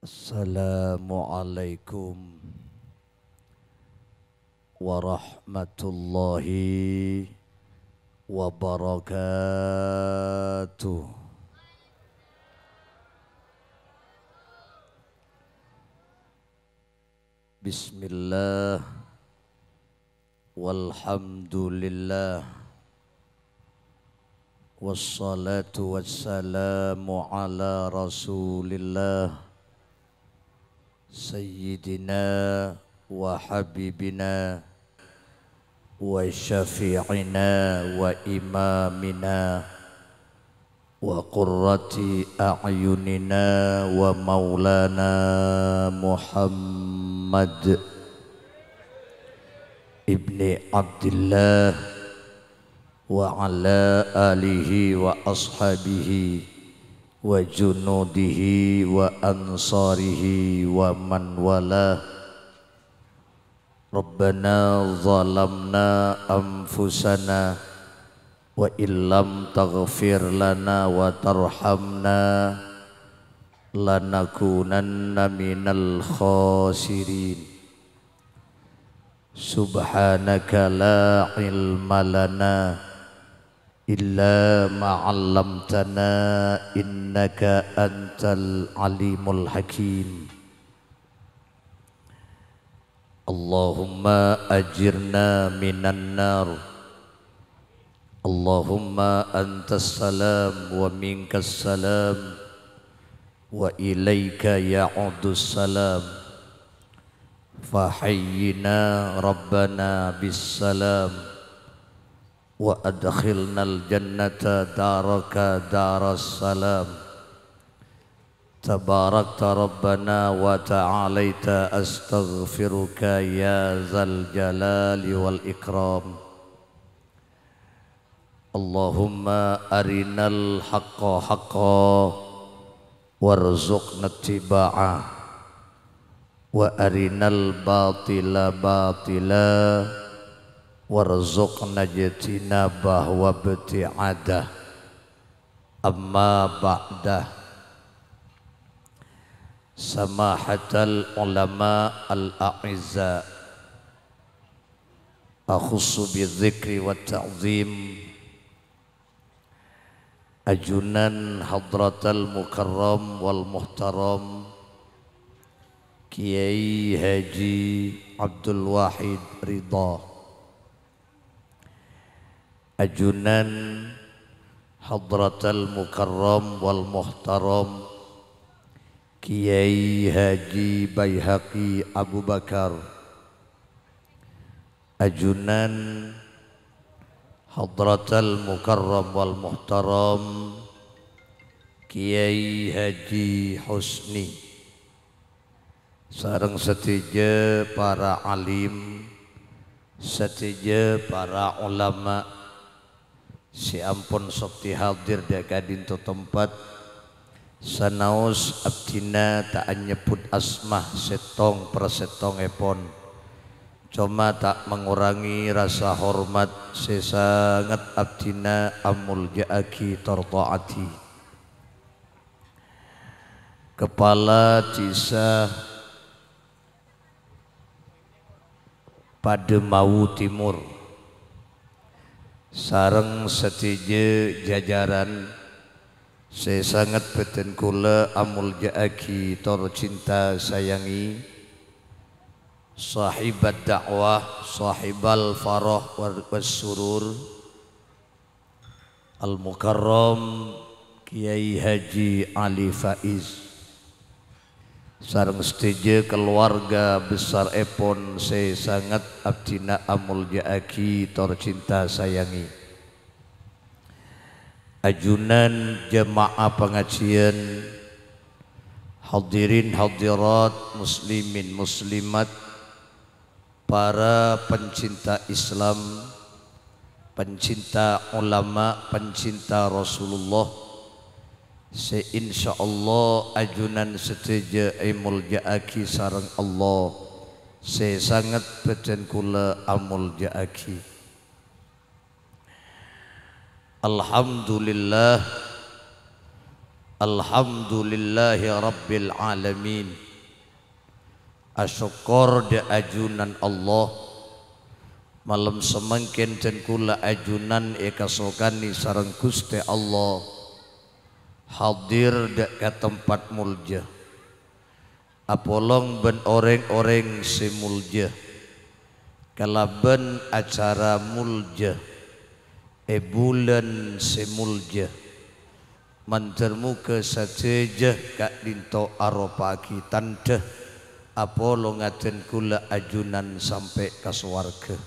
السلام عليكم ورحمة الله وبركاته بسم الله والحمد لله والصلاة والسلام على رسول الله سيدنا وحبيبنا وشفيعنا وإمامنا وقرة أعيننا ومولانا محمد ابن عبد الله وعلى آله وأصحابه wa junudihi wa ansarihi wa man wala Rabbana zalamna anfusana wa illam taghfir lana wa tarhamna lanakunanna minal khasirin Subhanaka la ilma lana إلا ما علمتنا إنك أنت العليم الحكيم اللهم أجرنا من النار اللهم أنت السلام ومنك السلام وإليك يعود السلام فحينا ربنا بالسلام وأدخلنا الجنة دارك دار السلام تباركت ربنا وتعاليت أستغفرك يا ذا الجلال والإكرام اللهم أرنا الحق حقا وارزقنا اتباعه وأرنا الباطل باطلا warzuqna jitinabah wa bti'adah amma ba'dah samahatal ulama al-a'izza akhussu bidzikri wa ta'zim ajunan hadratal mukarram wal muhtaram Kiai Haji Abdul Wahid Ridha ajunan hadratal mukarram wal muhtaram Kiai Haji Baihaqi Abu Bakar ajunan hadratal mukarram wal muhtaram Kiai Haji Husni Sarang setija para alim setija para ulama' si ampun sopti hadir di kadin tu tempat sanaus abdina tak nyebut asmah setong per setong epon cuma tak mengurangi rasa hormat sesangat abdina amul jaaki tartaati kepala cisa pada mau timur Sarang setije jajaran saya sangat beten kula amul jaaki tor cinta sayangi sahibat dakwah sahibal farah war surur al mukarram kiai haji ali faiz sarang setuju keluarga besar Epon saya sangat abdina amul jaaki tor cinta sayangi ajunan jemaah pengajian hadirin hadirat muslimin muslimat para pencinta Islam pencinta ulama pencinta Rasulullah se Allah ajunan seteja imuljaaki e sarang Allah se sangat beten kula amuljaaki Alhamdulillah Alhamdulillahi Rabbil Alamin Asyukur de ajunan Allah Malam semangkin dan kula ajunan ikasokani sarang kuste Allah hadir ke tempat mulja apolong ben oreng-oreng si mulja kalaben acara mulja e bulan si mulja mantermu ke sajeja kak dinto aropaki tanda apolong aten kula ajunan sampai ke swarga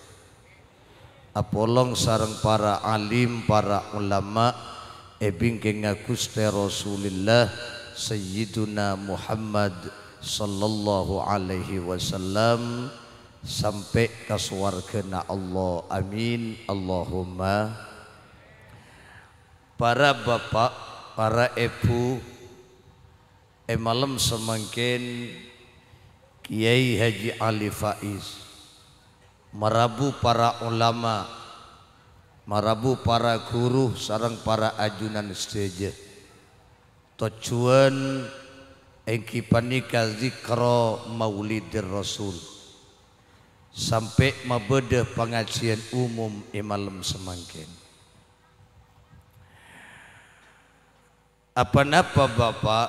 apolong sarang para alim para ulama' Ebing eh, ebingking Gusti Rasulillah Sayyiduna Muhammad sallallahu alaihi wasallam sampai ke na Allah amin Allahumma para bapak para ibu eh malam semakin Kiai Haji Ali Faiz merabu para ulama marabu para guru sareng para ajunan sedaya tujuan engki panika zikra maulidir rasul sampai mabede pengajian umum imalem semangkin apa napa bapa?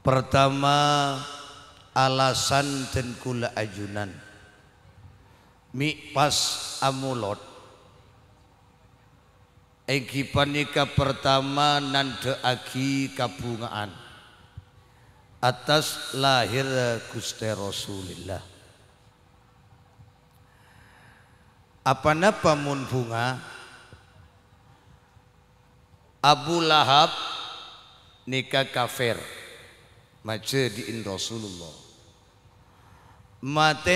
pertama alasan dan kula ajunan mi pas amulot Egi panika pertama nande agi kabungaan atas lahir Gusti Rasulillah. Apa napa mun bunga? Abu Lahab nikah kafir maje diin Rasulullah.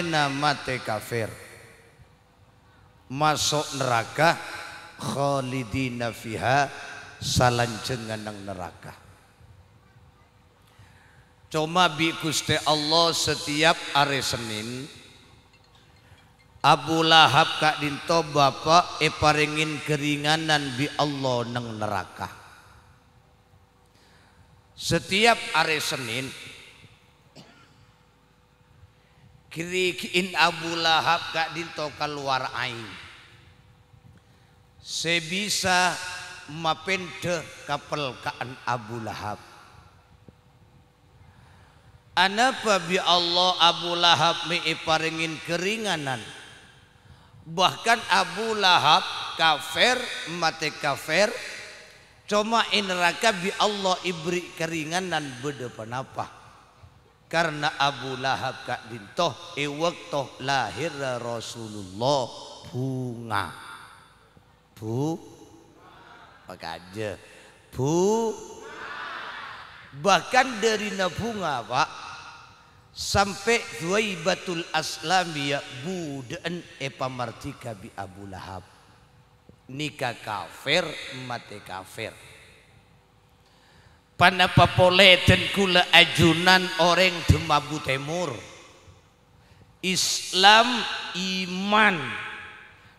na mate kafir masuk neraka khalidina fiha salancengan nang neraka Cuma bi Gusti Allah setiap hari Senin Abu Lahab kak dinto bapak eparingin keringanan bi Allah nang neraka. Setiap hari Senin kiriin Abu Lahab kak dinto keluar air sebisa mapende kapel kaan Abu Lahab Anapa bi Allah Abu Lahab meiparingin keringanan Bahkan Abu Lahab kafir mate kafir Cuma neraka bi Allah ibri keringanan beda panapa Karena Abu Lahab kak dintoh iwak toh lahir Rasulullah bunga Bu aja, Bu bahkan dari nabunga Pak sampai Zuaibatul bu budeen epamartika bi Abu Lahab nikah kafir mati kafir panapa dan kula ajunan orang Demabu temur, Islam iman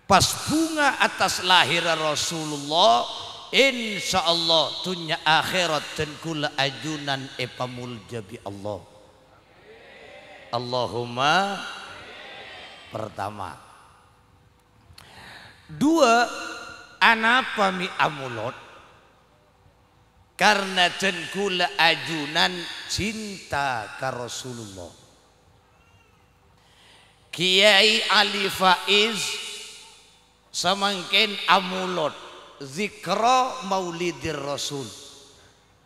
pas bunga atas lahir Rasulullah insya Allah tunya akhirat dan kula ajunan epamuljabi Allah Allahumma pertama dua anapa mi amulot karena dan kula ajunan cinta ke Rasulullah Kiai Ali Faiz samangkin amulot zikro maulidir rasul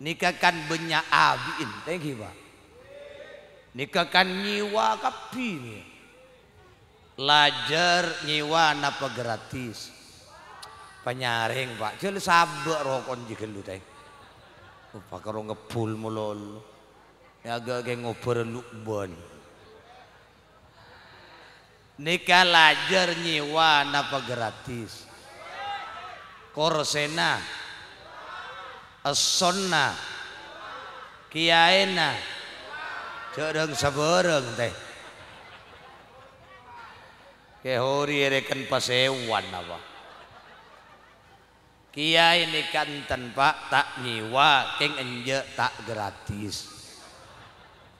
nikakan banyak abin thank you pak nikakan nyiwa kapi lajar nyiwa napa gratis penyaring pak jadi sabar rokon jika lu teh pak ngepul mulol ya agak kayak ngobrol lu bon nikah lajar nyewa napa gratis korsena Asona, kiaena jodong sebereng teh kehori reken pasewan apa kiai nikah tanpa tak nyewa keng enje tak gratis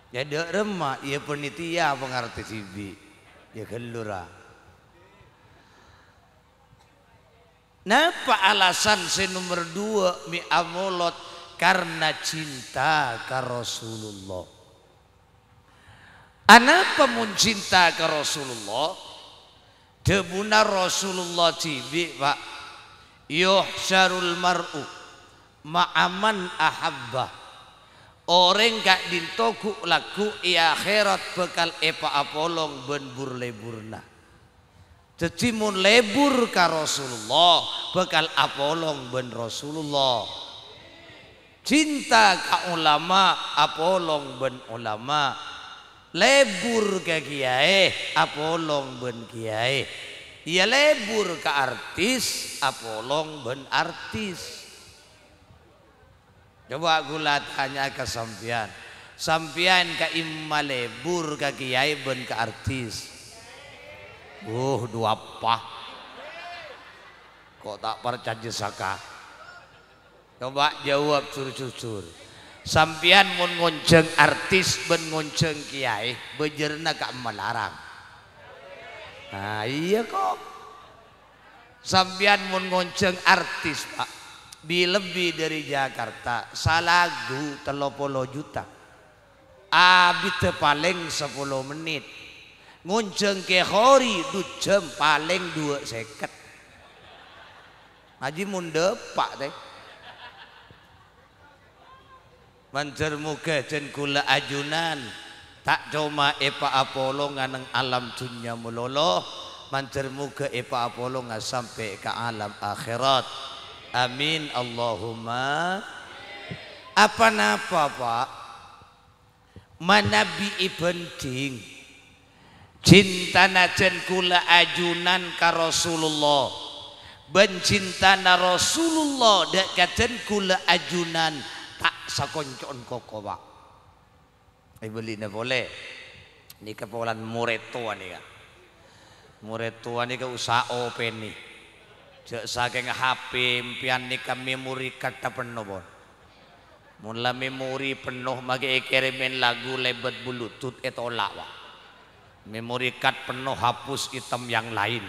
Ya remah ia penitia pengerti sibi gelora. Napa alasan si nomor dua mi amolot karena cinta ke Rasulullah. Anapa mencinta ke Rasulullah? Debuna Rasulullah tibi pak. Yuhsyarul mar'u ma'aman ahabba. Orang gak dintoku lagu ia akhirat bekal epa apolong ben burleburna. Jadi mun lebur ka Rasulullah bekal apolong ben Rasulullah. Cinta ka ulama apolong ben ulama. Lebur ka kiai apolong ben kiai. Ia ya lebur ka artis apolong ben artis. Coba gula tanya ke sampian. Sampian ke imma lebur ke kiai ben ke artis. Uh dua pah. Kok tak percaya saka? Coba jawab cur-cur. Sampian mun ngonceng artis ben ngonceng kiai bejerna ke melarang. Nah iya kok. Sampian mun ngonceng artis pak di lebih dari Jakarta salagu telopolo juta abit paling sepuluh menit ngunceng ke hori jam paling dua seket haji munde pak teh Mancer muka jen kula ajunan tak cuma epa apolo nganeng alam dunia meloloh Mancer muka epa apolo nggak sampai ke alam akhirat Amin Allahumma Apa napa Pak? Manabi penting Cinta najan kula ajunan ka Rasulullah na Rasulullah dak kaden kula ajunan tak sakoncon koko Pak Ibu eh, lina boleh Ini kepolan murid tua nih ya Murid tua nih ke usaha open nih Jek saking HP impian nika memori kata penuh bon. Mula memori penuh mage kirimin lagu lebet bulutut itu lawa. Memori kad penuh hapus item yang lain.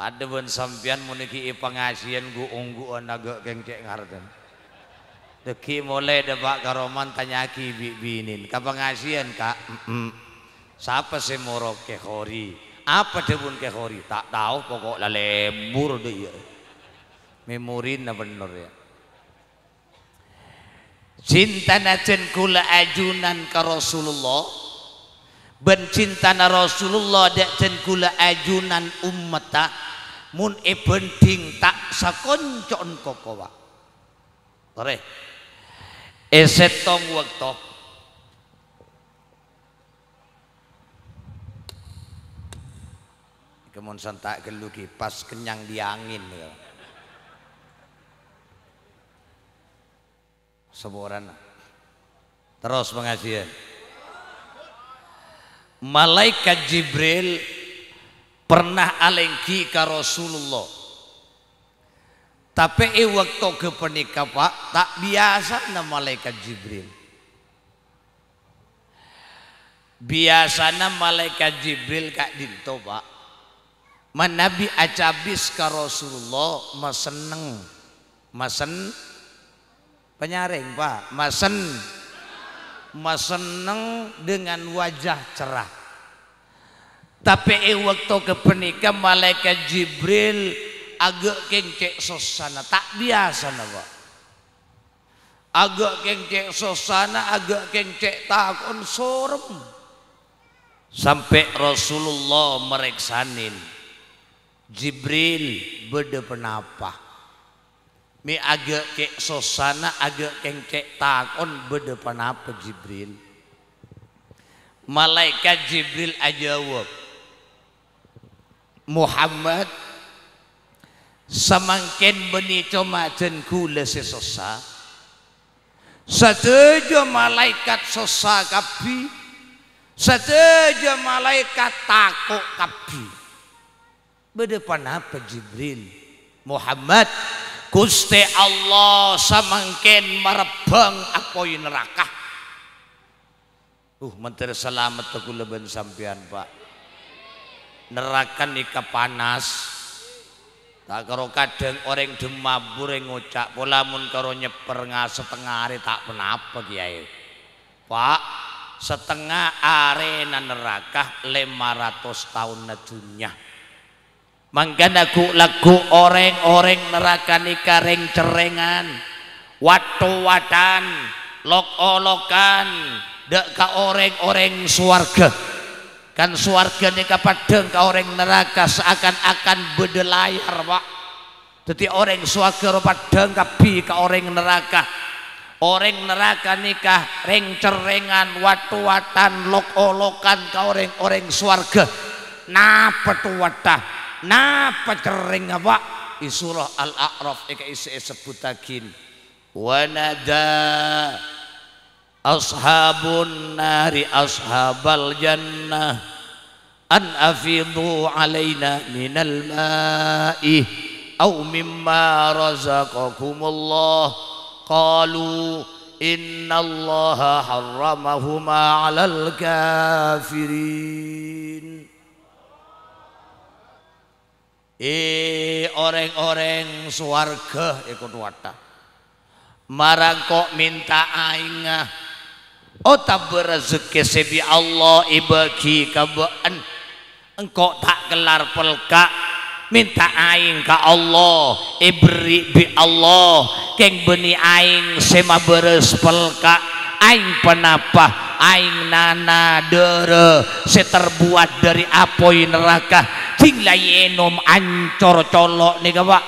Ada pun sampean muniki pengasian gu unggu anaga kengkek ngarten. Deki mulai debak karoman tanya ki binin. Kapengasian kak. Siapa sih morok ke apa pun ke khori? Tak tahu pokok lah lembur deh ya. Memori na bener ya. Cinta na kula ajunan ke Rasulullah. Ben cinta na Rasulullah dacen kula ajunan ummata. Mun e penting tak sakoncon kokowa. Tore. Esetong waktok Kemun sentak gelugi pas kenyang di angin. Ya. Semoran. Terus pengajian. Ya. Malaikat Jibril pernah alengki ke Rasulullah. Tapi e waktu ke penikah pak tak biasa na malaikat Jibril. Biasanya malaikat Jibril kak dinto pak Man Nabi acabis ka Rasulullah maseneng. Masen penyaring, Pak. Masen maseneng dengan wajah cerah. Tapi e waktu kepenika malaikat Jibril agak kengkek sosana tak biasa napa. Agak kengkek sosana, agak kengkek takon sorem. Sampai Rasulullah mereksanin. Jibril beda penapa mi agak ke sosana agak kengkek takon beda penapa Jibril malaikat Jibril ajawab Muhammad samangken beni comajen kula sesosa satejo malaikat sosa kapi satejo malaikat takok kapi Berdepan apa Jibril? Muhammad Gusti Allah samangken merebang apoi neraka. Uh, menteri selamat aku leben sampean, Pak. Neraka nikah panas. Tak karo kadang orang demabur yang ngocak pola mun karo nyeper nga setengah hari tak penapa kiai. Pak, setengah arena neraka 500 tahun na dunia mangga ku lagu orang-orang neraka nikah reng cerengan watu-watan lok-olokan dek ka orang oreng suarga kan suarga nika padeng ka oreng neraka seakan-akan bedelayar pak jadi orang suarga deng kapi ka oreng neraka orang neraka nikah, reng cerengan, watu-watan, lok-olokan, ka orang oreng suarga. Napa watah Napa kering apa? Isurah Al-A'raf ika isi sebutakin. Wanada ashabun nari ashabal jannah an afidhu alaina minal ma'i aw mimma razaqakumullah qalu innallaha harramahuma 'alal kafirin I e oreng-oreng suarga ikut watah. Marang kok minta aingah. otak oh, berezeki sebi Allah ibagi kabaan. Engkau tak gelar pelka. Minta aing ka Allah. Iberi bi Allah. Keng beni aing sema beres pelka. Aing penapa aing nana dere seterbuat dari apoi neraka cinglai enom ancor colok nih pak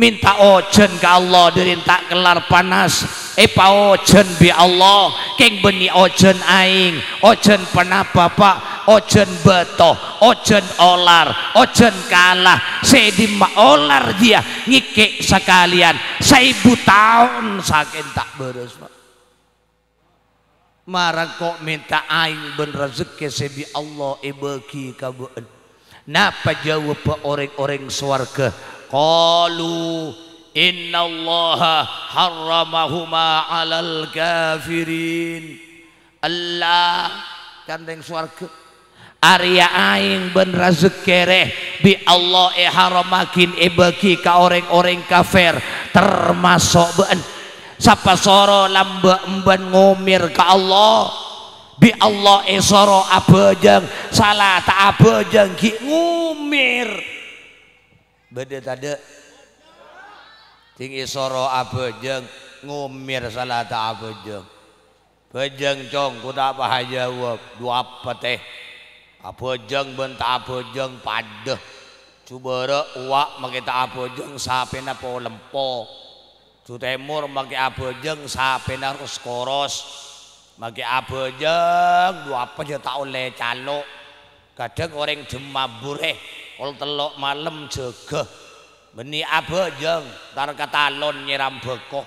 minta ojen ke Allah dari tak kelar panas epa ojen bi Allah keng beni ojen aing ojen penapa pak ojen beto ojen olar ojen kalah sedima olar dia ngikik sekalian seibu tahun saking tak beres pak marang kok minta aing ben rezeki sebi Allah ibeki eh, kabut, napa jawab orang-orang swarga qalu innallaha haramahuma alal kafirin Allah kandeng swarga Arya aing ben rezekere bi Allah e haramakin ibeki eh, ka orang-orang kafir termasuk beun sapa soro lamba emban ngomir ke Allah bi Allah esoro abajang salah tak abajang ki ngomir beda tade tinggi soro abajang ngomir salah tak abajang bejang cong kuda tak bahaya wap dua pete eh. abajang benta abajang padah coba rek uak makita jeng sapi napa lempok Sutemur maki abejeng sabenar koros maki abejeng dua apa je ya, tak oleh calo. kadang orang jemabureh Kalau telok malam jaga meni abejeng tar katalon nyiram bekoh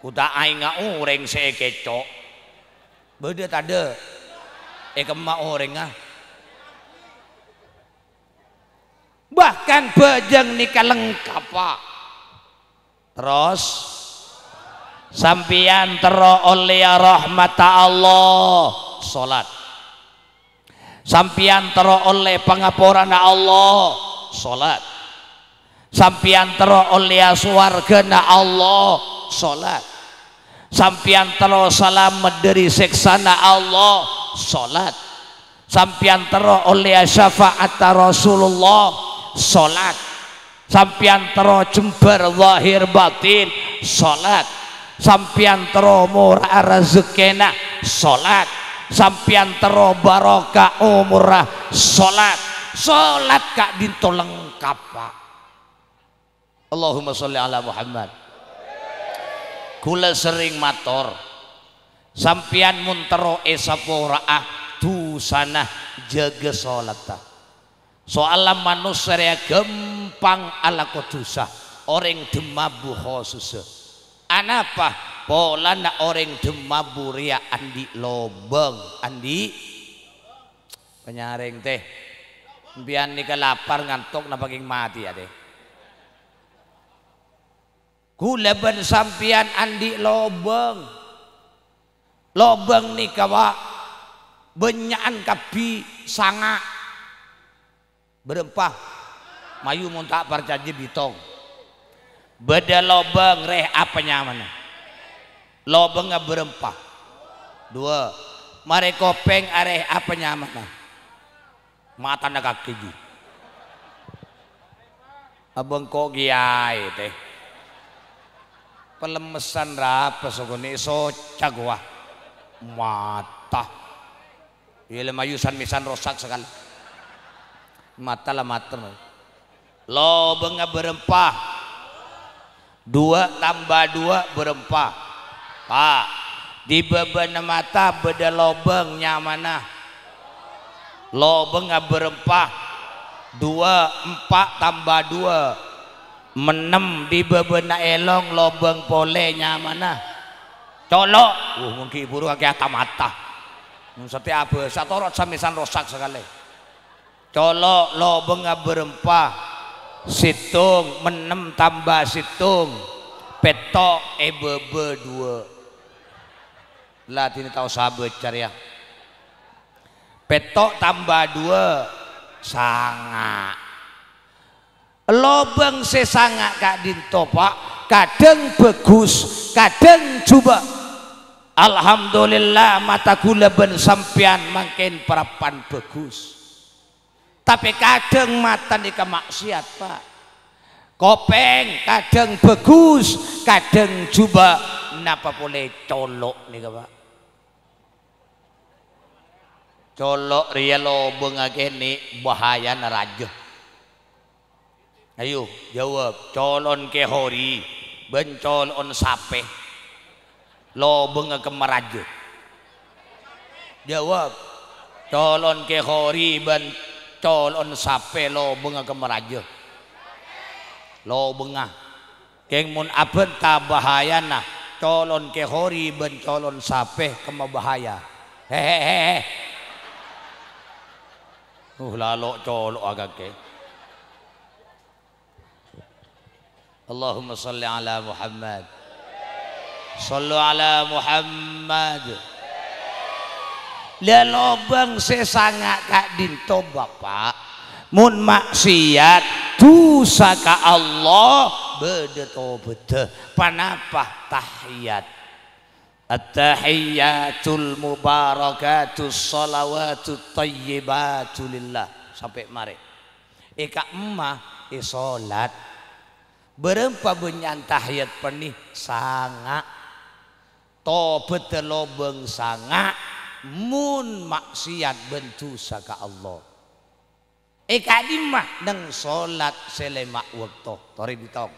kuta aing orang sekeco benda beda tade eh kemak orang ah bahkan bejeng nikah lengkap pak terus sampian tero oleh rahmata Allah salat sampian tero oleh pangapuran Allah salat sampian tero oleh suwargana Allah salat sampian tero salam dari seksana Allah salat sampian tero oleh syafaat Rasulullah salat Sampian tero jember lahir batin salat Sampian tero murah rezekena salat Sampian tero barokah umurah salat salat kak dinto lengkap Pak Allahumma sholli ala Muhammad kula sering mator Sampian muntero esapora ah sana jaga sholat tak soalan manusia ya gempang ala kudusah orang demabu khusus anapa polana orang demabu ria andi lobeng andi penyaring teh biar nikah lapar ngantuk napa king mati ya deh gula ben sampian andi lobeng lobeng nikah wa benyaan kapi sangat berempah mayu muntah percaya bitong beda lobeng reh apa nyaman lobeng berempah dua mare kopeng areh ah, apa nyaman mata nak kaki abang kok giai teh pelemesan rapa sokone so cagwa mata ya lemayusan misan rosak sekali lah mata lo bengah berempah dua tambah dua berempah pak di beban mata beda lobeng nyamana lobeng bengah berempah dua empat tambah dua menem di beban elong lobeng pole mana? colok uh mungkin buru agak mata setiap satu rot samisan rosak sekali colok bengah berempah situng menem tambah situng petok ebebe dua Latin tahu sahabat cari ya petok tambah dua sangat, sanga lobeng sangat kak dinto pak kadang bagus kadang coba Alhamdulillah mata gula ben sampian makin perapan bagus tapi kadang mata nikah kemaksiat pak kopeng kadang bagus kadang coba napa boleh colok nih pak colok ria lobeng nih bahaya neraja ayo jawab colon kehori bencol on sape lobeng kemeraja jawab colon kehori bencol Calon on sape lo bengah kemeraja lo bengah, keng mun aben ta nah, calon kehori ben calon sape kema bahaya hehehe uh lalu colok agak ke Allahumma salli ala Muhammad sallu ala Muhammad lelobang lah sesanga kak dinto bapak mun maksiat dosa ka Allah beda tobat panapa tahiyat at-tahiyatul mubarakatu salawatu tayyibatu lillah sampai mari eka eh, emah eh, e salat berempa benyan tahiyat penih sanga tobat lobeng sangat mun maksiat bentu saka Allah Eka dimah neng solat selemak waktu tori ditong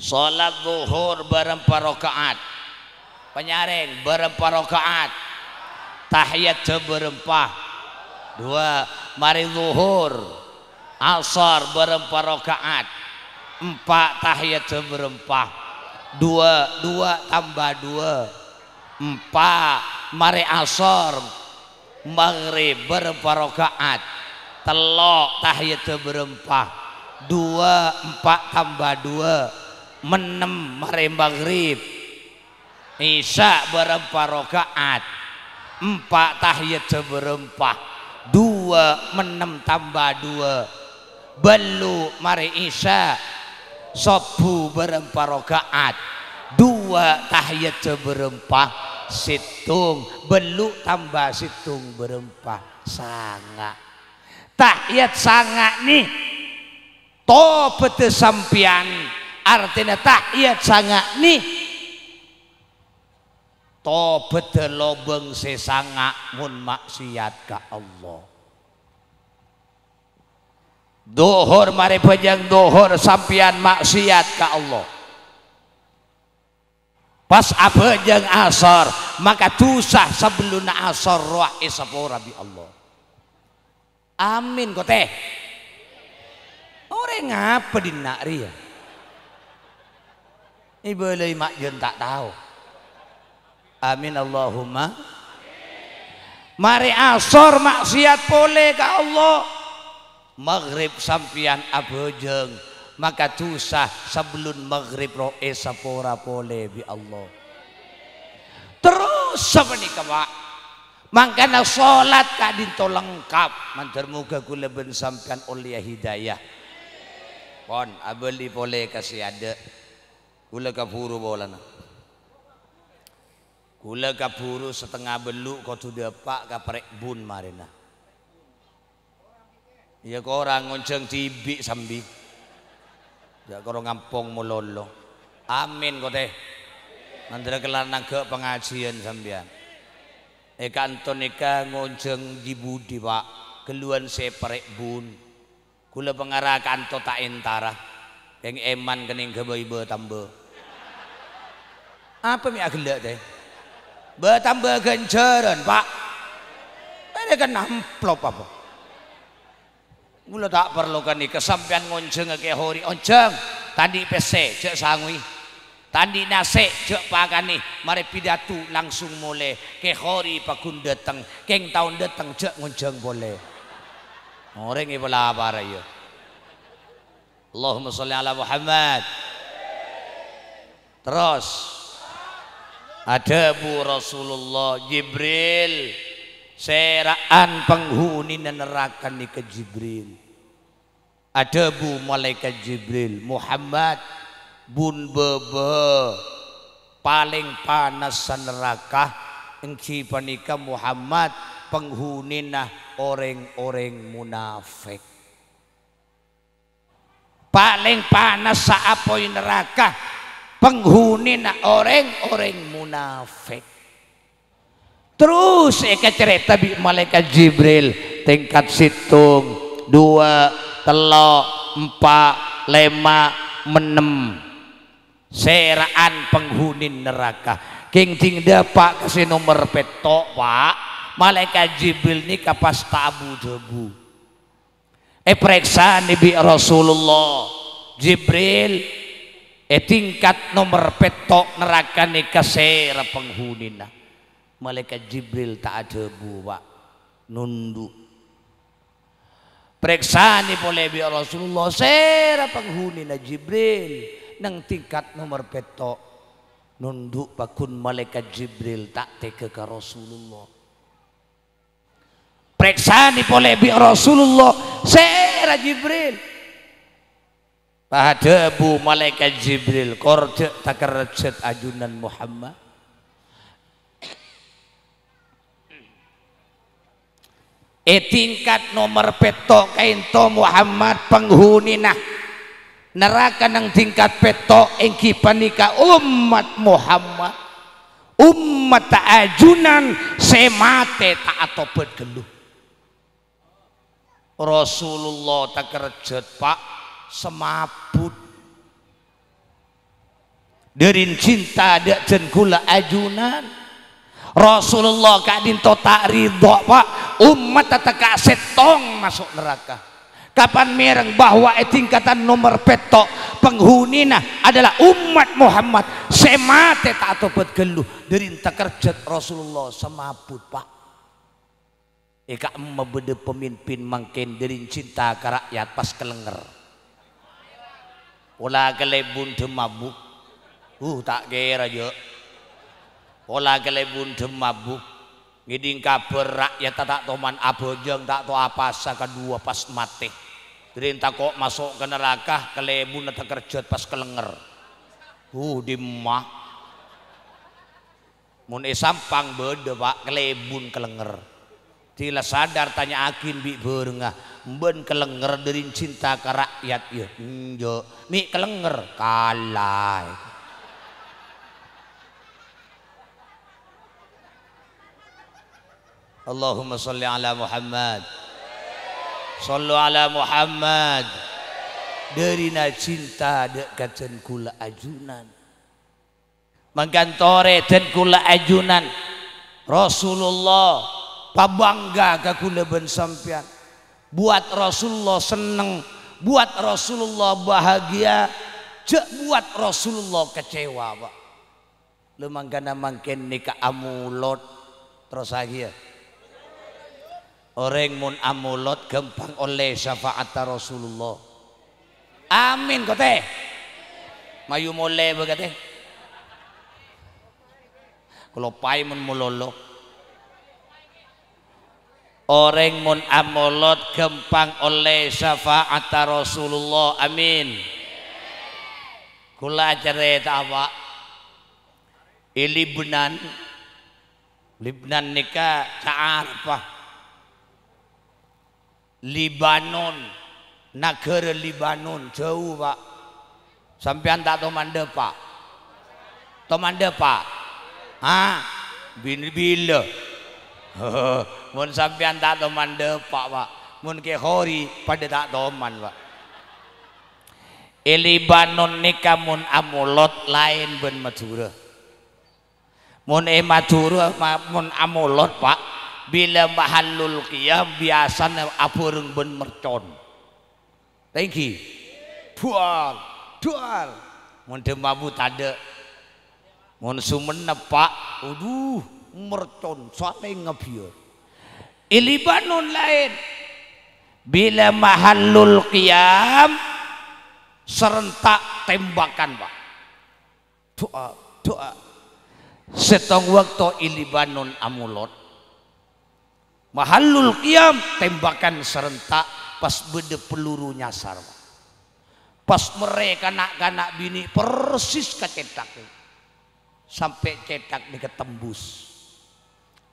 solat zuhur bareng parokaat penyareng bareng parokaat tahiyat berempah dua mari zuhur asar bareng parokaat empat tahiyat berempah dua dua tambah dua empat mari asor maghrib berparokaat telok tahiyat berempah dua empat tambah dua menem mari maghrib isya berparokaat empat tahiyat berempah dua menem tambah dua belu mari isya sobu berparokaat dua tahiyat seberempah situng belu tambah situng berempah sanga tahiyat sanga nih to pete sampian artinya tahiyat sanga nih to pete lobeng sanga mun maksiat ka Allah Dohor mari pejang dohor sampian maksiat ka Allah pas apa jeng asar maka tusah sebelum asar roh esapora bi Allah amin kote? orang apa di ria ini boleh mak jen tak tahu amin Allahumma mari asar maksiat boleh ke Allah maghrib sampian abu jeng maka dosa sebelum maghrib roe sapora pole bi Allah terus semenika pak mangkana sholat kak dinto lengkap mantar muka kula ben sampean oleh hidayah pon abeli pole kasih ada kula kapuru bolana kula kapuru setengah beluk kau tu pak kaprek bun marina Ya kau orang ngonceng tibik sambi ya kalau ngampung mulolo amin kau teh nanti kelar naga pengajian sambian Eka Antonika ngonjeng di budi pak keluan separek bun kula pengarah kanto tak entara yang eman kening kebayi tambah apa mi agenda teh bertambo ganjaran pak ada kan amplop apa Mula tak perlu kan kesampaian ngonjeng ke hori onjeng tadi cek sangui tadi tadi nase pakan pakani mari pidatu langsung mulai ke hori pakun datang keng tahun datang cek ngonjeng boleh orang ibu lapar ya Allahumma sholli ala Muhammad terus ada bu Rasulullah Jibril seraan penghuni neraka nih ke Jibril ada bu malaikat Jibril Muhammad bun bebe paling panas neraka engki panika Muhammad penghuni nah orang-orang munafik paling panas saapoi neraka penghuni nah orang-orang munafik terus eka cerita bi malaikat Jibril tingkat situng dua telok empat lima menem seraan penghuni neraka king tingda pak kasih nomor petok pak malaikat jibril ini kapas tabu debu eh periksa nabi rasulullah jibril eh tingkat nomor petok neraka nih kasera penghuni nah malaikat jibril tak ada bu pak nunduk Periksa ni boleh bi Rasulullah sera penghuni na Jibril nang tingkat nomor peto nunduk pakun malaikat Jibril tak teka ke Rasulullah. Periksa ni boleh bi Rasulullah sera Jibril. bu malaikat Jibril korjek takerjet ajunan Muhammad. E tingkat nomor petok kainto Muhammad penghuni nah neraka nang tingkat petok engki panika umat Muhammad umat ta'ajunan semate atau geluh Rasulullah tak kerjat pak semabut dari cinta dak jengkula ajunan Rasulullah kadinto tak ridho pak umat teteka setong masuk neraka kapan mereng bahwa eh tingkatan nomor petok penghunina adalah umat Muhammad semate tak topet gelu dari kerjat Rasulullah semaput pak Eka eh, membeda pemimpin mangkin dari cinta ke rakyat pas kelenger ulah kelebun demabuk uh tak kira aja pola kelebun mabuk ngiding kabar rakyat tak toman abojeng tak to apa kedua pas mati Derinta kok masuk ke neraka kelebun tak kerja pas kelenger huh dimah mun eh sampang beda pak kelebun kelenger Tila sadar tanya akin bi berengah ben kelenger derin cinta ke rakyat ya mi kelenger kalah. Allahumma salli ala Muhammad Sallu ala Muhammad Derina cinta dekat kula ajunan Mengkantore ten kula ajunan Rasulullah pabangga ke kula ben sampian Buat Rasulullah seneng Buat Rasulullah bahagia Cek buat Rasulullah kecewa pak Lu mangkana nikah amulot Terus lagi ya Orang mun amulot gampang oleh syafaat Rasulullah. Amin kote. Mayu mole begate. Kalau pai mun mulolo. Orang mun amulot gampang oleh syafaat Rasulullah. Amin. Kula ajare awak. Ili Libnan nikah ka Arafah Libanon negara Libanon jauh pak sampean tak tahu mande pak tahu mande pak ah bin bila mun sampean tak tahu pak pak mun ke hori pada tak toman pak Elibanon kamu amulot lain ben Madura mun e Madura mun amulot pak bila mahallul qiyam biasanya aburung ben mercon thank you dual dual mun mabu tade mun sumenep pak aduh mercon sate ngebiur ilibanun lain bila mahalul qiyam serentak tembakan pak doa doa setong waktu ilibanun amulot Mahallul qiyam tembakan serentak pas bede peluru nyasar. Pas mereka nak ganak bini persis ke cetak. Sampai cetak diketembus.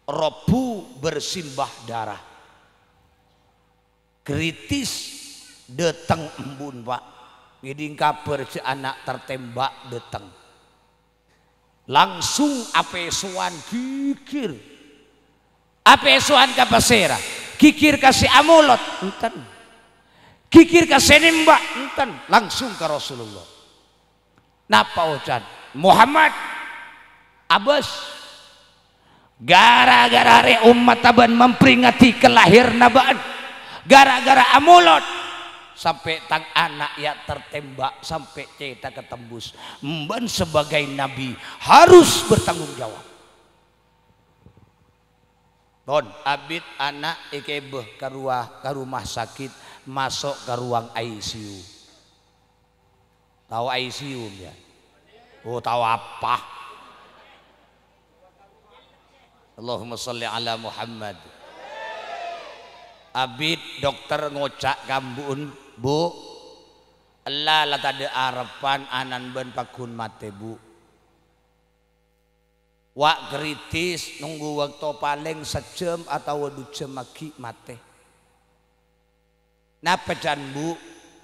Robu bersimbah darah. Kritis deteng embun pak. Jadi kabar si anak tertembak deteng. Langsung apesuan soan kikir apa esuan ka pasera kikir kasih amulot enten kikir ka senimba enten langsung ke Rasulullah napa ucan Muhammad Abbas. gara-gara re umat taban memperingati kelahir nabaan gara-gara amulot sampai tang anak ya tertembak sampai cerita ketembus Mban sebagai nabi harus bertanggung jawab Bon, abit anak ikebe ke ruah ke rumah sakit masuk ke ruang ICU. Tahu ICU ya? Oh tahu apa? Allahumma sholli ala Muhammad. Abid dokter ngocak kambun bu Allah lah tadi arepan anan ben pakun mate bu Wak kritis nunggu waktu paling sejam atau jam lagi mate. Nah pecan bu,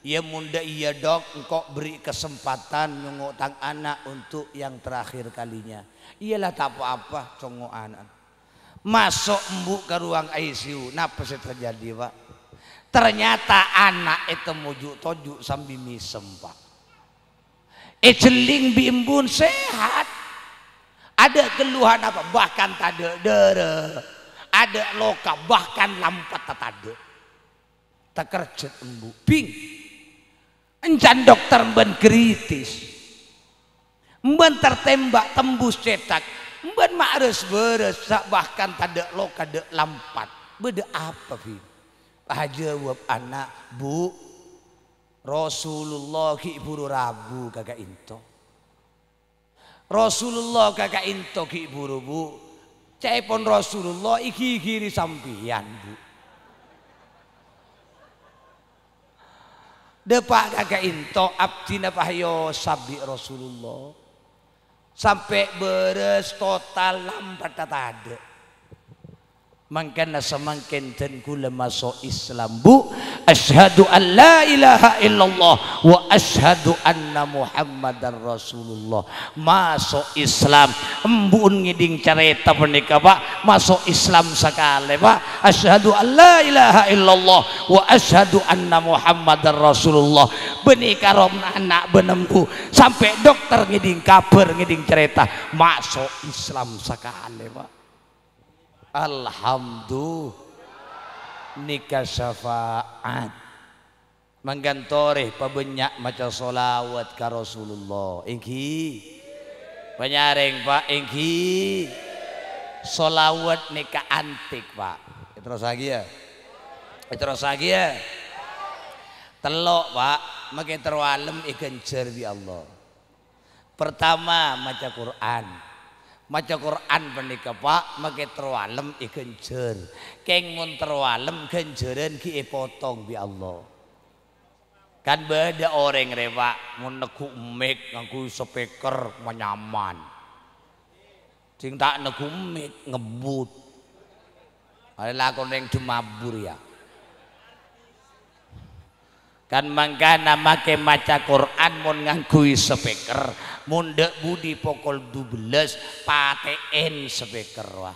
ya munda iya dok, engkau beri kesempatan nunggu tang anak untuk yang terakhir kalinya. Iyalah tak apa-apa congok anak. Masuk embu ke ruang ICU, napa sih terjadi pak? Ternyata anak itu mujuk tojuk sambil misem pak. Eceling eh, bimbun sehat ada keluhan apa bahkan tade dere ada loka bahkan lampat tak tade tekerjet embu ping encan dokter mben kritis mben tertembak tembus cetak mben ma'res beres bahkan tade loka de lampat beda apa ping wab anak bu Rasulullah ibu rabu kagak intok Rasulullah kakak into ki buru bu. Cepon Rasulullah iki kiri sampian bu. Depak kakak into abdina yo sabi Rasulullah. Sampai beres total lambat tak ada mangkana semangkin dan kula masuk Islam bu ashadu an la ilaha illallah wa ashadu anna Muhammadan rasulullah masuk Islam embun ngiding cerita menika Pak masuk Islam sekali Pak ashadu an la ilaha illallah wa ashadu anna Muhammadan rasulullah benika rom anak benemku sampai dokter ngiding kabar ngiding cerita masuk Islam sekali Pak Alhamdulillah nikah syafaat menggantoreh pabenyak maca solawat ke Rasulullah ingki penyaring pak ingki solawat nikah antik pak terus lagi ya terus lagi ya telok pak makin terwalem ikan cerbi Allah pertama maca Quran maca Quran menika Pak mengke terwalem genjer keng mun terwalem genjeren ki e potong bi Allah kan beda orang rewak mun neku mic ngaku speaker menyaman sing tak neku mic ngebut ada lakon yang dimabur ya kan mangkana make maca Quran mun ngangkui speaker mun budi pokol 12 paten speaker wah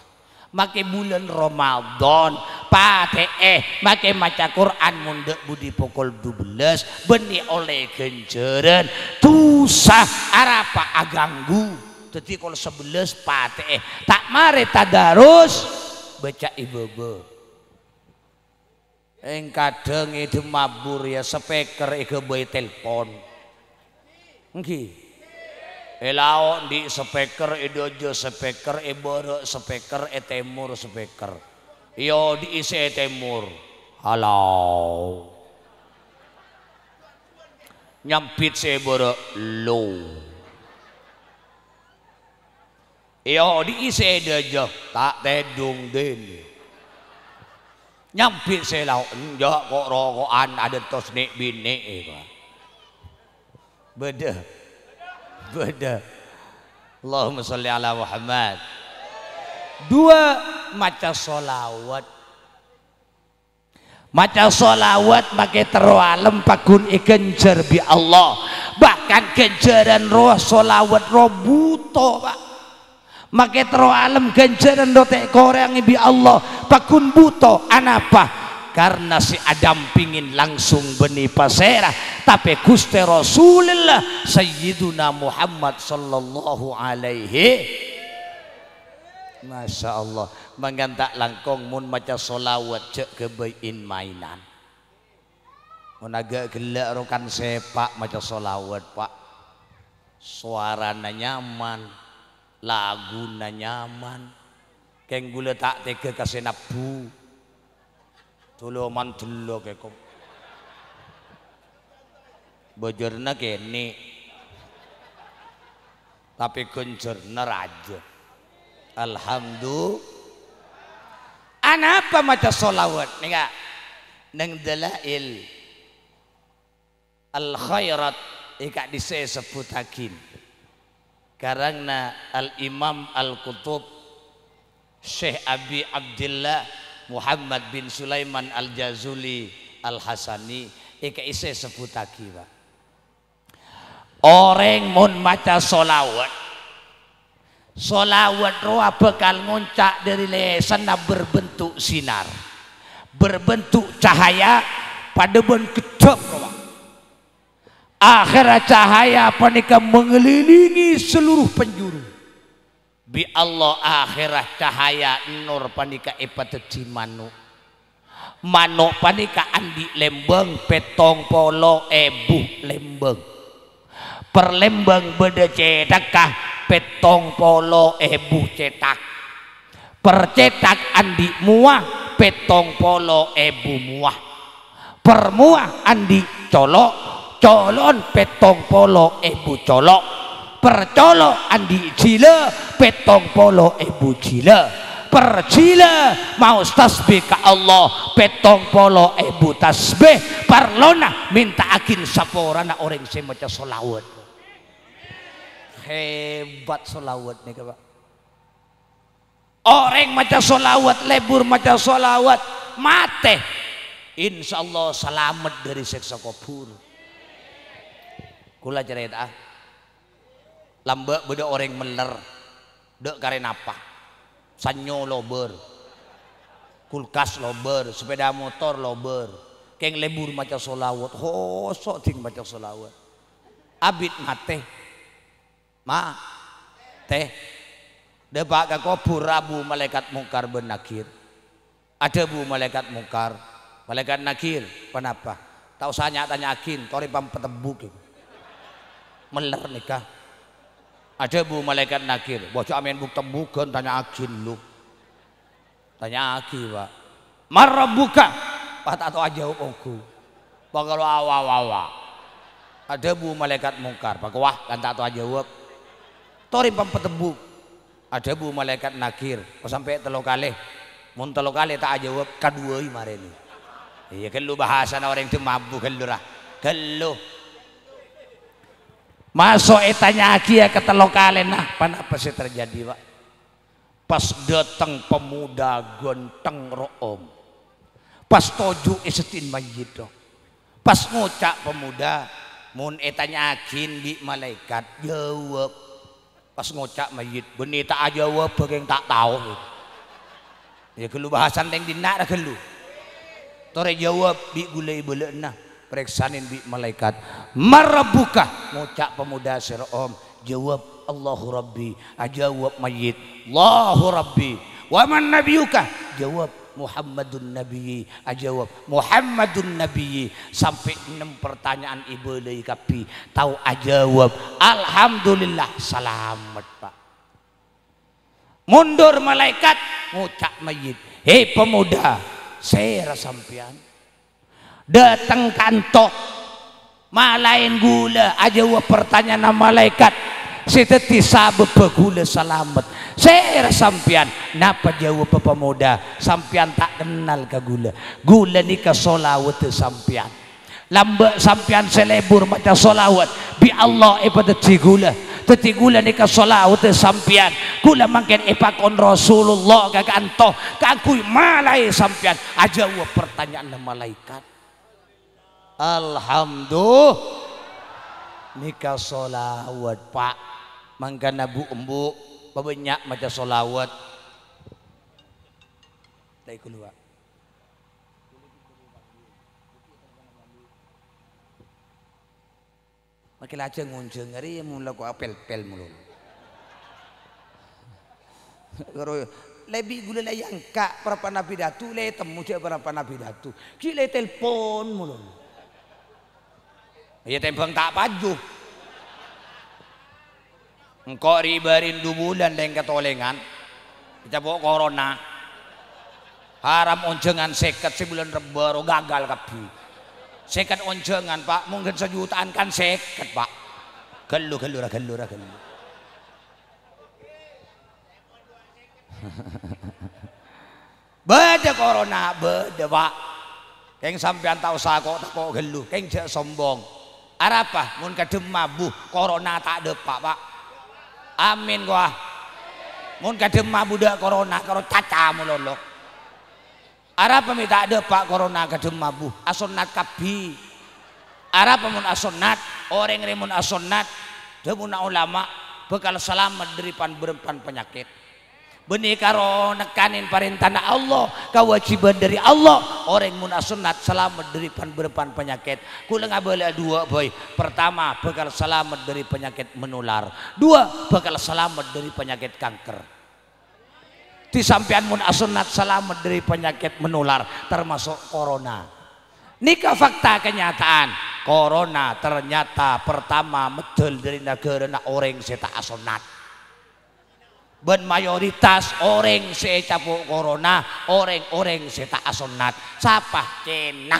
make bulan Ramadan pate eh make maca Quran mun budi pokol 12 benih oleh genjeren tusah arapa aganggu jadi kalau 11 pate eh tak mare tadarus baca ibu-ibu Ing kadang itu mabur ya speaker ige boy telepon. Nggih. Elao eh, di speaker eh, idojo speaker eboro eh, speaker etemur speaker. Yo iya, di isi etemur. Halo. Nyampit seboro lo Yo iya, di isi idojo tak tedung deh. Nyampi saya enggak kok rokokan ada tos nek bini eh, Beda. Beda. Allahumma sholli ala Muhammad. Dua maca solawat. Maca solawat pakai terwalem pakun ikan e bi Allah. Bahkan kejaran roh solawat roh buto pak maka tero alam ganjaran dotek korang ibi Allah takun buto anapa karena si Adam pingin langsung beni pasera tapi kuste Rasulullah Sayyiduna Muhammad sallallahu alaihi Masya Allah mengantak langkong mun maca solawat cek kebayin mainan mun agak gelak rukan sepak maca solawat pak suaranya nyaman laguna nyaman keng gula tak tega kasih nabu tulo man tulo kekom bojorna kene tapi kunjurna raja alhamdulillah anak apa maca solawat enggak neng dalail al khairat ika disebut sebutakin karena Al-Imam al Kutub Syekh Abi Abdullah Muhammad bin Sulaiman Al-Jazuli Al-Hasani Ika isi sebutaki pak Orang mun maca solawat Solawat roa bekal nguncak dari lesana berbentuk sinar Berbentuk cahaya pada ben kecep kawan akhirat cahaya panika mengelilingi seluruh penjuru bi Allah akhirat cahaya nur panika ipateci manu manu panika andi lembeng petong polo ebu lembeng perlembang beda cetakah petong polo ebu cetak percetak andi muah petong polo ebu muah permuah andi colok colon petong polo ibu colok percolok andi jile petong polo ibu jile percila mau tasbih ke Allah petong polo ibu tasbih parlona minta akin saporana orang saya baca solawat hebat solawat nih kawan orang maca solawat lebur maca solawat mate insya Allah selamat dari seksa kubur kula cerita ah lambek beda orang meler dek karen apa sanyo lober kulkas lober sepeda motor lober keng lebur maca solawat hosok ting maca solawat abit mate ma teh debak ke kubur rabu malaikat mungkar benakir ada bu malaikat mungkar malaikat nakir kenapa tak usah nyata nyakin tori pam petebuk gitu meler nikah ada bu malaikat nakir bocah amin buk tembukan tanya agin lu tanya agi pak marah buka tak tahu aja aku, pagalo awa awa ada bu malaikat mungkar pak wah kan tak aja wak tori pempetembuk ada bu malaikat nakir kok sampai telok kali mun telok kali tak aja jawab kedua ini iya kan lu bahasa orang itu mabuk kan lu lah kan Masuk etanya aki ya ke telok kalen. Nah, apa sih terjadi pak? Pas datang pemuda gonteng room. Pas toju istin majido Pas ngucak pemuda. Mun etanya akin di malaikat jawab. Pas ngucak majid, Benita aja jawab bagaimana tak tahu. Ya kelu bahasan yang dinak dah kelu. Tore jawab di gulai nah periksanin bi malaikat marabuka ngucap pemuda sir om jawab Allahu Rabbi ajawab mayit Allahu Rabbi wa man nabiyuka jawab Muhammadun Nabi ajawab Muhammadun Nabi sampai enam pertanyaan ibu lagi kapi tahu ajawab Alhamdulillah selamat pak mundur malaikat ngucap mayit hei pemuda saya sampean datang kantok malain gula aja wa pertanyaan nama malaikat teti tisabe gula selamat saya sampian napa jawab apa pemuda sampian tak kenal ke gula gula ni ke solawat sampian lambat sampian selebur macam solawat bi Allah ibadah gula gula ni ke solawat sampian kula apa kon Rasulullah kag ke aku malai sampian aja wa pertanyaan nama malaikat Alhamdulillah. Nikah solawat pak. Mangga nabu embu. banyak maca solawat. Dari keluar. Makin aja ngunjung ngeri mula ku apel-pel mulu. lebih gula layang kak para nabi datu, le temu dia para nabi datu. Kita telepon mulu. Ya tembang tak paju. Engkau ribarin dua bulan dan ketolengan. Kita bawa corona. Haram onjengan sekat sebulan rebaro gagal kapi, Sekat onjengan pak mungkin sejutaan kan sekat pak. Gelu kelu gelu kelu, Beda corona, beda pak. Keng sampean tak usah kok tak kok gelu, keng jek sombong. Arapa mun kadem mabuh corona tak ada Pak. Pak. Amin gua. Mun kadem mabuh dak corona karo caca mulolok. Arapa mi tak depak corona kadem mabuh asonat kabi. Arapa mun asonat orang remun asonat demun ulama bekal selamat dari pan berempan penyakit. Benih karo nekanin perintah Allah, kewajiban dari Allah. Orang munasunat sunat selamat dari pan penyakit. Kula boleh dua boy. Pertama, bakal selamat dari penyakit menular. Dua, bakal selamat dari penyakit kanker di sampean mun selamat dari penyakit menular termasuk corona nikah fakta kenyataan corona ternyata pertama medel dari negara orang seta asunat ben mayoritas orang secapuk capuk corona orang-orang si tak asonat siapa cina,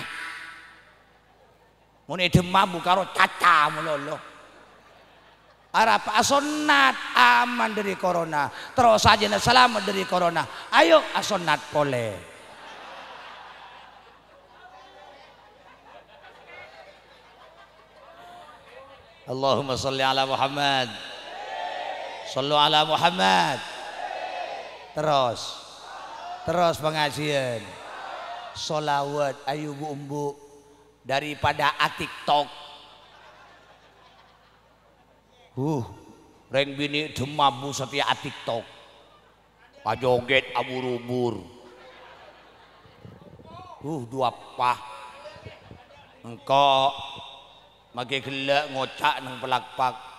muni demam bukaro caca mulolo. Arab asonat aman dari corona terus saja selamat dari corona ayo asonat boleh Allahumma salli ala Muhammad Sallu ala Muhammad. Terus. Terus pengajian. Solawat ayu bu umbu daripada atik tok. Huh, reng bini demabu setia atik tok. Pajoget abur rubur Huh, dua pah. Engkau mage gelak ngocak nang pelak-pak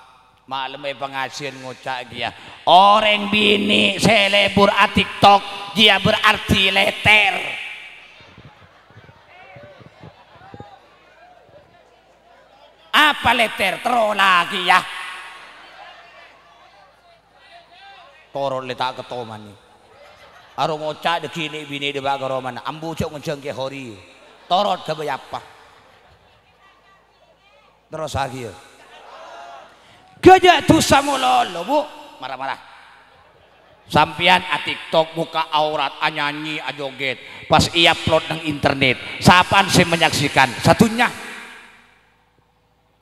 malam pengajian ngucak dia ya. orang bini selebur tiktok dia berarti leter apa leter terus lagi ya korot letak ketoman ni arung ngucak kini bini di roman ambu cok ngejeng ke hori torot ke apa terus lagi ya Gajak dosa mulu lho, Bu. Marah-marah. Sampian a ah TikTok muka aurat, a ah nyanyi, a ah joget. Pas ia upload nang internet, siapaan si menyaksikan? Satunya.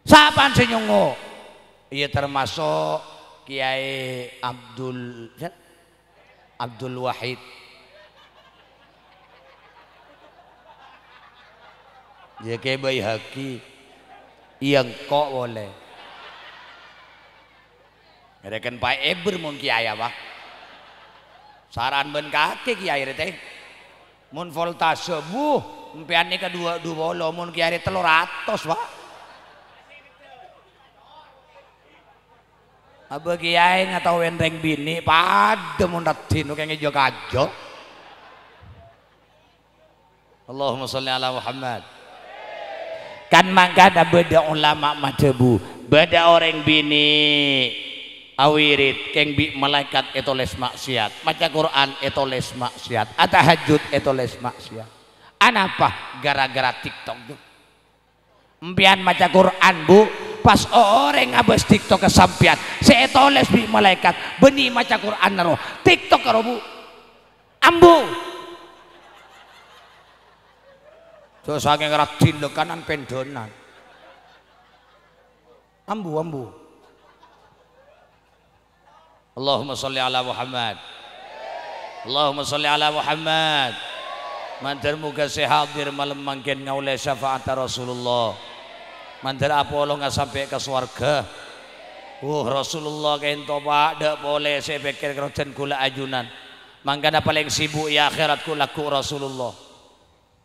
Siapaan si nyungo? Ia termasuk Kiai Abdul Abdul Wahid. Ya Kiai haki Yang kok boleh. Rekan Pak Eber eh, mun kiai pak. Saran ben kaki kiai teh. Mun voltase buh, empeane kedua dua lo mun kiai telur ratus pak. Apa kiai nggak tahu enteng bini, padem mun datinu kayak ngejo kajo. Allahumma sholli ala Muhammad. Kan mangkat ada beda ulama madhebu, beda orang bini, awirid keng bi malaikat etoles maksiat maca Quran etoles maksiat atahajud etoles les maksiat anapa gara-gara tiktok tuh empian maca Quran bu pas orang abes tiktok kesampian saya etoles les bi malaikat beni maca Quran naro tiktok karo bu ambu so saking ratin kanan pendonan ambu ambu Allahumma sholli ala Muhammad Allahumma sholli ala Muhammad Mantar muga sehadir malam mangkin ngaule syafaat Rasulullah Mantar apa lo nggak sampai ke swarga Uh Rasulullah kain pak ada boleh saya pikir kerojan kula ajunan Mangkana paling sibuk ya akhiratku laku Rasulullah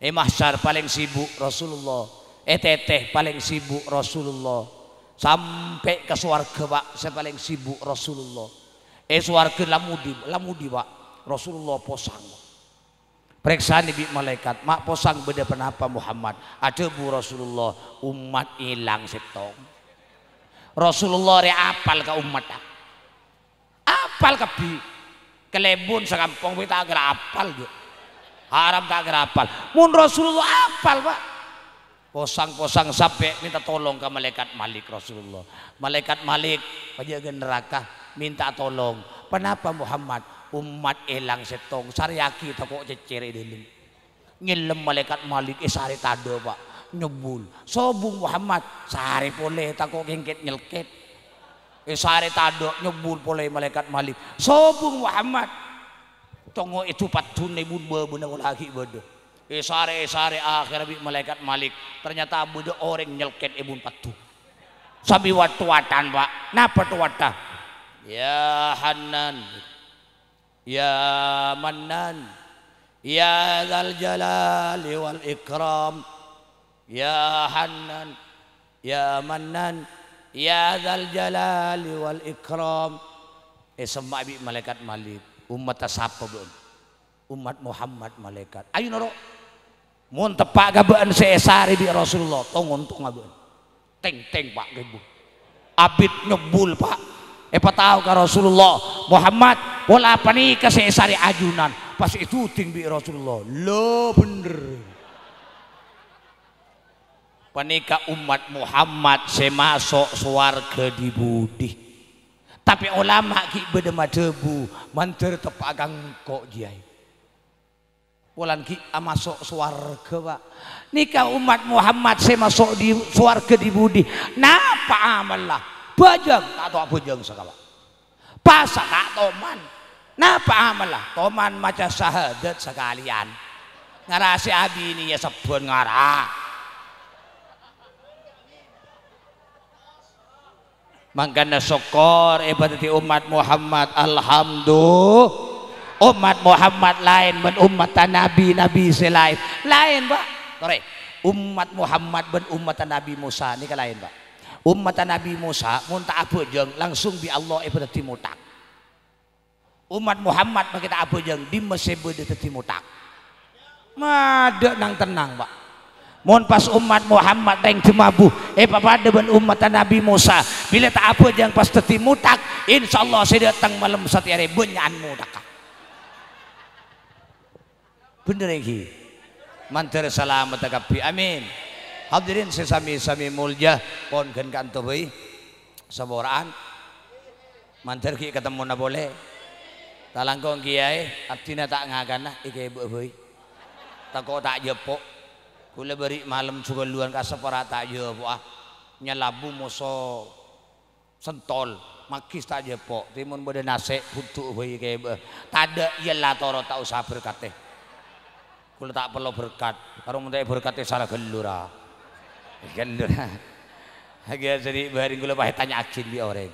Eh mahsyar paling sibuk Rasulullah Eh teteh paling sibuk Rasulullah Sampai ke swarga pak saya paling sibuk Rasulullah Es warga lamudi lamudi pak Rasulullah posang periksa nabi malaikat mak posang beda kenapa Muhammad ada bu Rasulullah umat hilang setong Rasulullah re apal ke umat apal ke bi kelebun sekampung kita agar apal juga haram tak apal mun Rasulullah apal pak posang-posang sampai minta tolong ke malaikat Malik Rasulullah malaikat Malik pajak neraka minta tolong. Kenapa Muhammad? Umat elang setong sariaki kok cecer ini. Ngilem malaikat malik eh sari tado pak nyebul. Sobung Muhammad sari boleh kok gengket nyelket. Eh sari tado nyebul boleh malaikat malik. Sobung Muhammad tongo itu patun ibun eh, bener lagi bodoh. Esare eh, eh, sari akhir bi malaikat Malik. Ternyata abu de orang nyelket ibu patu. Sabi watu watan pak. Napa tu watan? Ya Hanan Ya Manan Ya Zal Jalali wal Ikram Ya Hanan Ya Manan Ya Zal Jalali wal Ikram Eh semua ibu malaikat malik Umat asapa belum Umat Muhammad malaikat Ayo noro Mun tepak gabaan seesari di Rasulullah Tunggu untuk gabaan Teng teng pak gebu Abid nyebul pak Epa tahu ke Rasulullah Muhammad wala panika sesari ajunan pas itu tinggi Rasulullah lo bener panika umat Muhammad saya masuk suarga di budi tapi ulama ki bedema debu manter tepagang kok dia Wala ki amasok suarga pak nikah umat Muhammad saya masuk di suarga di budi napa amalah bajang tak tahu sakawa pasa katoman tak toman amalah toman maca sahadat sekalian ngarasi abi ini ya sebun ngarah mangkana syukur ibadah umat Muhammad alhamdulillah umat Muhammad lain ben umat Nabi Nabi selain lain pak Tore umat Muhammad ben umat Nabi Musa ini lain pak umat Nabi Musa muntah abu jeng langsung bi Allah ibu timutak umat Muhammad bagi tak abu jeng di Mesir di timutak ada nang tenang pak mohon pas umat Muhammad yang jemabu eh papa deban umat Nabi Musa bila tak apa jeng pas tertimutak. insya Allah saya datang malam satu hari bunyan mutak bener lagi mantar salam kapi amin hadirin sesami-sami mulja pon gen kantuhi seboraan Mantar ki ketemu na boleh talangkong kiai artinya tak ngagana ike ibu ibu tako tak jepok kule beri malam juga luan para tak jepok ah nyelabu moso sentol makis tak jepok timun bode nase butuh bayi kayak tada iya ialah toro tak usah berkate Kule tak perlu berkat kalau minta berkatnya salah gelurah gendul Agak jadi bareng gula pahit tanya akin di orang.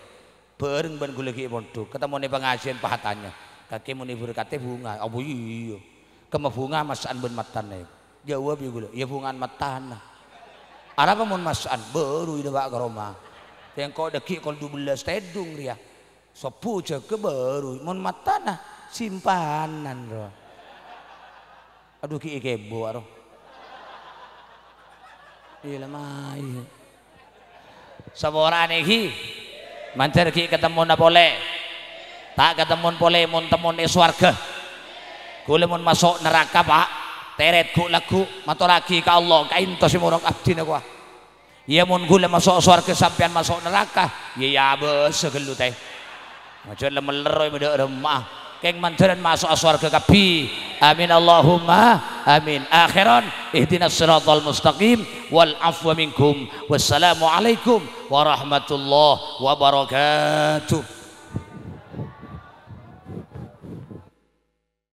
Bareng bareng gula ki pondok. Ketemu nih pengasin pahatannya. Kaki moni berkata bunga. Abu oh, iyo. kemah bunga masan ben matan nih. Jawab ya gula. Ya bunga matan. apa mau masan baru ida bak keroma Yang kau deki kau dua belas tedung ria. Sopu ke baru. Mau matan ah. simpanan roh. Aduh kiki kebo roh. Iya mah. Iya. Seorang iki mancer ki ketemu na boleh. Tak ketemu boleh mun temu ni swarga. Kule mun masuk neraka pak. Teret ku lagu mato lagi ka Allah ka intos murak abdi na gua. Iya mun kule masuk swarga sampean masuk neraka. Iya abe ya, segelut eh. Macam lemeleroy muda remah keng mandiran masuk swarga kabeh amin Allahumma amin akhiran ihdinas siratal mustaqim wal afwa minkum wassalamu alaikum warahmatullahi wabarakatuh